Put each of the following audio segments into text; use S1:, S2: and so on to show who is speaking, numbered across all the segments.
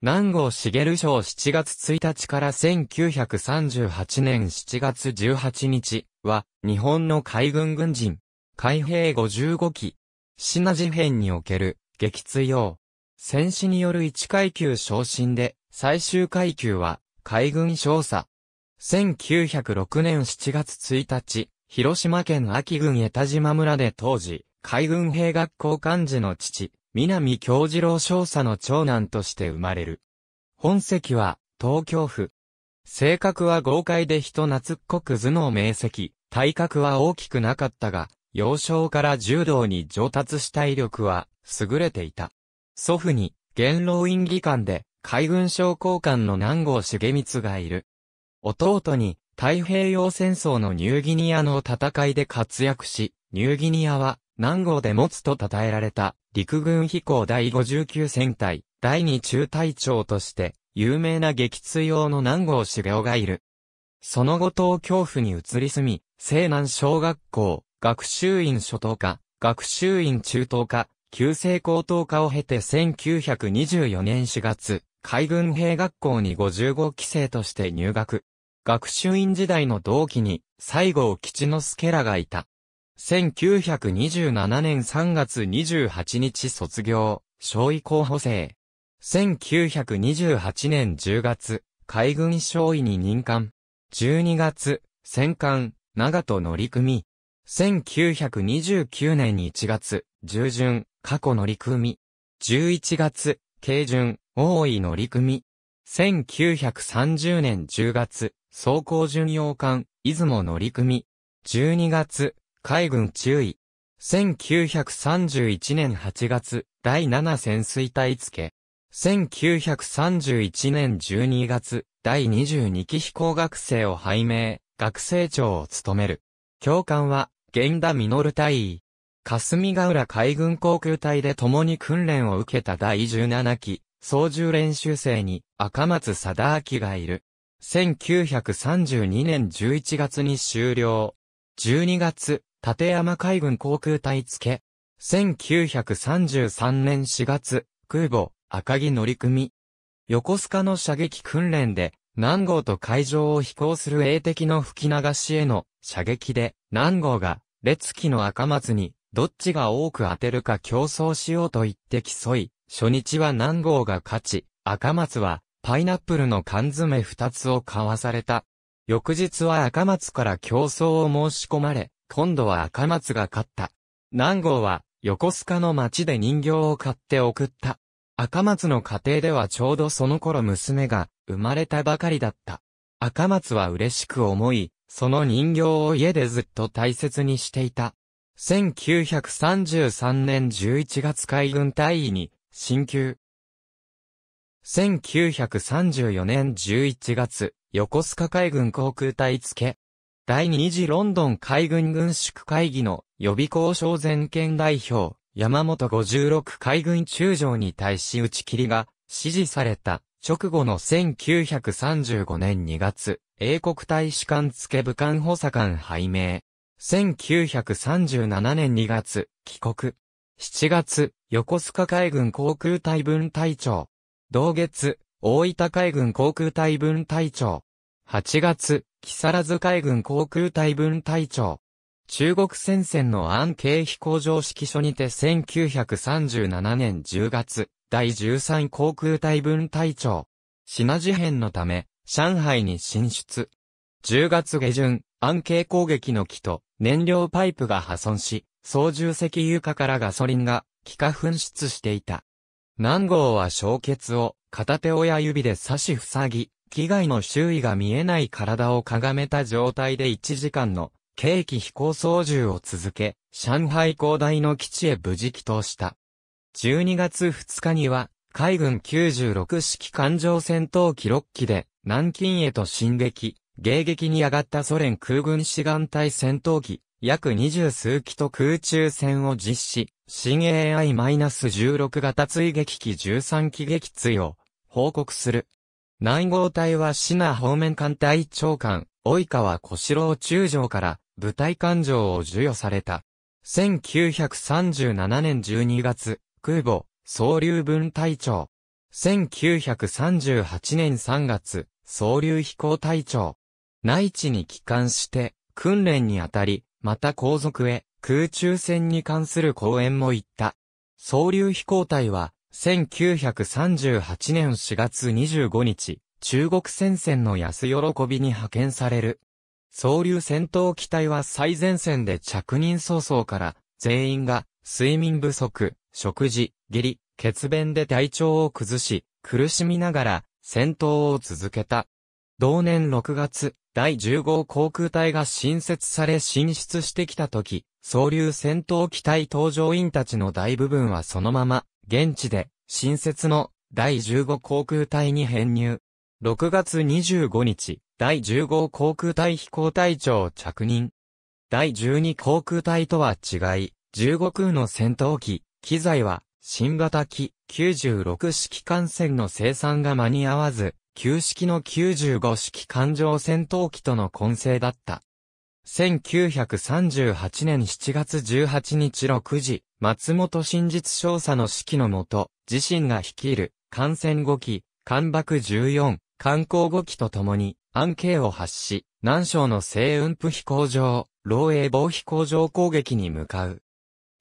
S1: 南郷茂賞7月1日から1938年7月18日は、日本の海軍軍人、海兵55機、ナ事変における、撃墜用。戦死による1階級昇進で、最終階級は、海軍少佐。1906年7月1日、広島県秋郡江田島村で当時、海軍兵学校幹事の父、南京次郎少佐の長男として生まれる。本籍は、東京府。性格は豪快で人懐っこく頭脳明晰、体格は大きくなかったが、幼少から柔道に上達した威力は、優れていた。祖父に、元老院議官で、海軍将校官の南郷重光がいる。弟に、太平洋戦争のニューギニアの戦いで活躍し、ニューギニアは、南郷で持つと称えられた、陸軍飛行第59戦隊、第2中隊長として、有名な撃墜用の南郷茂雄がいる。その後東京府に移り住み、西南小学校、学習院初等科、学習院中等科、旧制高等科を経て1924年4月、海軍兵学校に55期生として入学。学習院時代の同期に、西郷吉之助らがいた。1927年3月28日卒業、少尉候補生。1928年10月、海軍少尉に任官。12月、戦艦、長戸乗組。1929年1月、従順、過去乗組。11月、軽順、大井乗組。1930年10月、走行巡洋艦、出雲乗組。12月、海軍注意。1931年8月、第7潜水隊付。1931年12月、第22期飛行学生を拝命、学生長を務める。教官は、源田実隊員。霞ヶ浦海軍航空隊で共に訓練を受けた第17期、操縦練習生に赤松貞明がいる。1932年11月に終了。12月、立山海軍航空隊付け。1933年4月、空母、赤木乗組。横須賀の射撃訓練で、南郷と海上を飛行する英敵の吹き流しへの射撃で、南郷が、列機の赤松に、どっちが多く当てるか競争しようと言って競い、初日は南郷が勝ち、赤松は、パイナップルの缶詰二つを買わされた。翌日は赤松から競争を申し込まれ、今度は赤松が勝った。南郷は、横須賀の町で人形を買って送った。赤松の家庭ではちょうどその頃娘が生まれたばかりだった。赤松は嬉しく思い、その人形を家でずっと大切にしていた。1933年11月海軍大尉に、進級。1934年11月、横須賀海軍航空隊付け。第2次ロンドン海軍軍縮会議の予備交渉全権代表、山本56海軍中将に対し打ち切りが指示された直後の1935年2月、英国大使館付武官補佐官拝命。1937年2月、帰国。7月、横須賀海軍航空隊分隊長。同月、大分海軍航空隊分隊長。8月、木更津海軍航空隊分隊長。中国戦線の安慶飛行場指揮所にて1937年10月、第13航空隊分隊長。品事変のため、上海に進出。10月下旬、安慶攻撃の機と燃料パイプが破損し、操縦席床からガソリンが気化噴出していた。南郷は焼血を片手親指で刺し塞ぎ、機害の周囲が見えない体をかがめた状態で1時間の軽機飛行操縦を続け、上海広大の基地へ無事帰投した。12月2日には、海軍96式艦上戦闘機6機で、南京へと進撃、迎撃に上がったソ連空軍志願隊戦闘機、約二十数機と空中戦を実施、新 AI-16 型追撃機13機撃墜を報告する。南郷隊は品方面艦隊長官、及川小四郎中将から部隊艦上を授与された。1937年12月、空母、総流分隊長。1938年3月、総流飛行隊長。内地に帰還して、訓練にあたり、また後続へ、空中戦に関する講演も行った。総流飛行隊は、1938年4月25日、中国戦線の安喜びに派遣される。総流戦闘機体は最前線で着任早々から、全員が睡眠不足、食事、下痢、血便で体調を崩し、苦しみながら戦闘を続けた。同年6月、第10号航空隊が新設され進出してきた時、総流戦闘機体搭乗員たちの大部分はそのまま現地で、新設の第15航空隊に編入。6月25日、第1 5航空隊飛行隊長着任。第12航空隊とは違い、15空の戦闘機、機材は、新型機、96式艦船の生産が間に合わず、旧式の95式艦上戦闘機との混成だった。1938年7月18日6時、松本真実少佐の指揮のもと、自身が率いる、艦船5機、艦爆14、艦光5機と共に、案慶を発し、南昌の西雲府飛行場、漏営防飛行場攻撃に向かう。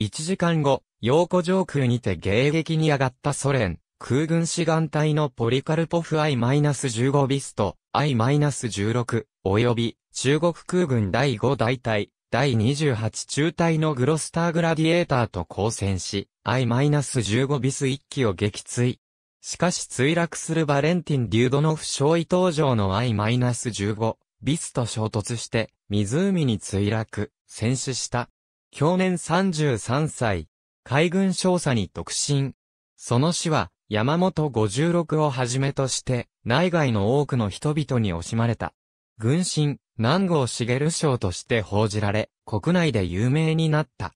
S1: 1時間後、陽子上空にて迎撃に上がったソ連、空軍志願隊のポリカルポフ I-15 ビスト、I-16、及び中国空軍第5大隊、第28中隊のグロスターグラディエーターと交戦し、I-15 ビス1機を撃墜。しかし墜落するバレンティン・デュードノフ少尉登場の I-15 ビスと衝突して、湖に墜落、戦死した。去年33歳、海軍少佐に独身。その死は、山本56をはじめとして、内外の多くの人々に惜しまれた。軍神、南郷茂賞として報じられ、国内で有名になった。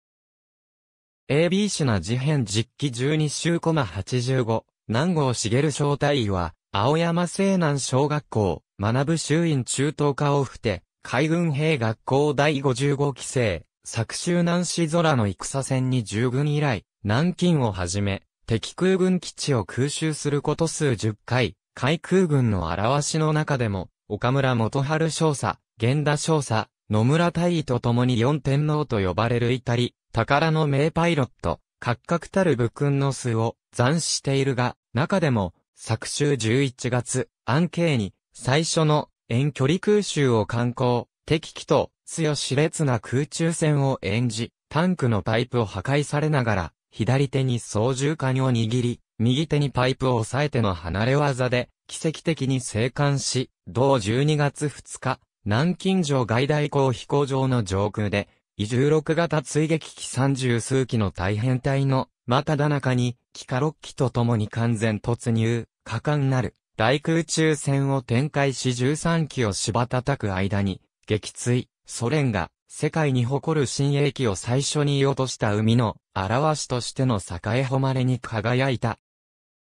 S1: AB 氏な事変実機12週コマ85、南郷茂小隊員は、青山西南小学校、学ぶ衆院中等科をふて、海軍兵学校第55期生、作州南市空の戦線に従軍以来、南京をはじめ、敵空軍基地を空襲すること数10回、海空軍の表しの中でも、岡村元春少佐、源田少佐、野村大尉と共に四天王と呼ばれるいたり、宝の名パイロット、格格たる武君の巣を残しているが、中でも、昨週11月、安慶に、最初の遠距離空襲を観光、敵機と強し烈な空中戦を演じ、タンクのパイプを破壊されながら、左手に操縦桿を握り、右手にパイプを押さえての離れ技で、奇跡的に生還し、同12月2日、南京城外大港飛行場の上空で、移住6型追撃機30数機の大変態の、まただ中に、機下6機と共に完全突入、果敢なる、大空中戦を展開し13機を芝叩く間に、撃墜、ソ連が、世界に誇る新鋭機を最初に落とした海の、表しとしての栄え誉れに輝いた。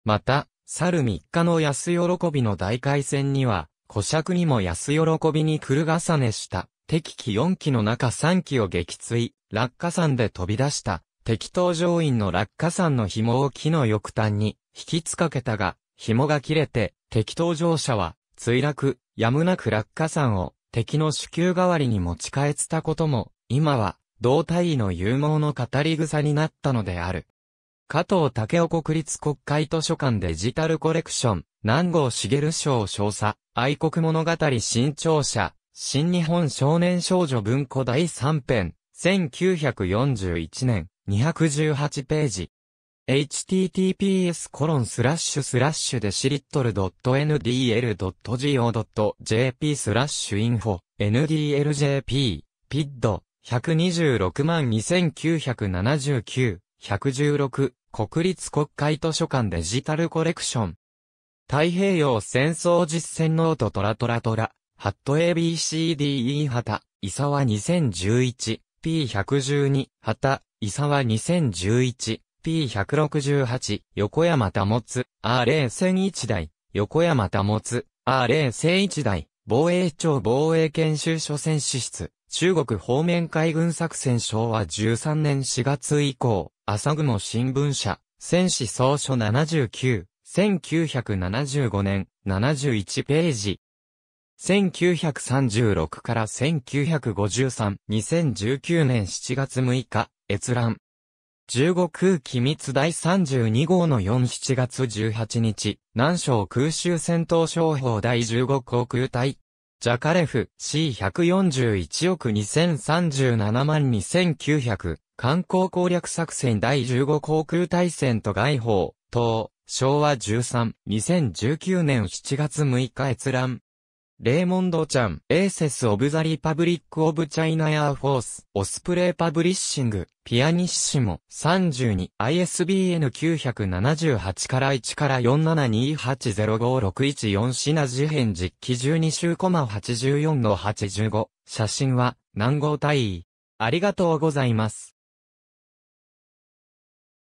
S1: また、去る3日の安喜びの大海戦には、古尺にも安喜びに来る重ねした、敵機4機の中3機を撃墜、落下山で飛び出した、敵搭乗員の落下山の紐を木の翼端に引きつかけたが、紐が切れて、敵搭乗者は、墜落、やむなく落下山を敵の主給代わりに持ち帰ったことも、今は、同体位の勇猛の語り草になったのである。加藤武雄国立国会図書館デジタルコレクション、南郷茂賞少佐、愛国物語新潮社、新日本少年少女文庫第3編、1941年、218ページ。https コロンスラッシュスラッシュで .ndl.go.jp スラッシュインフォ ndljp ピッド126万2979 116国立国会図書館デジタルコレクション太平洋戦争実践ノートトラトラトラハット ABCDE 旗伊沢 2011P112 旗伊沢 2011P168 横山保つ R001 台横山保つ R001 台防衛庁防衛研修所選支出中国方面海軍作戦昭和13年4月以降、朝雲新聞社、戦史総書79、1975年、71ページ。1936から1953、2019年7月6日、閲覧。15空機密第32号の47月18日、南省空襲戦闘商法第15航空隊。ジャカレフ C141 億2037万2900。観光攻略作戦第15航空大戦と外報、等、昭和13、2019年7月6日閲覧。レーモンド・ちゃん、エーセス・オブ・ザ・リパブリック・オブ・チャイナ・エア・フォース、オスプレイ・パブリッシング、ピアニッシモ、32、ISBN978 から1から47280561シナ事変実機12週コマ84の85、写真は、南郷大尉。ありがとうございます。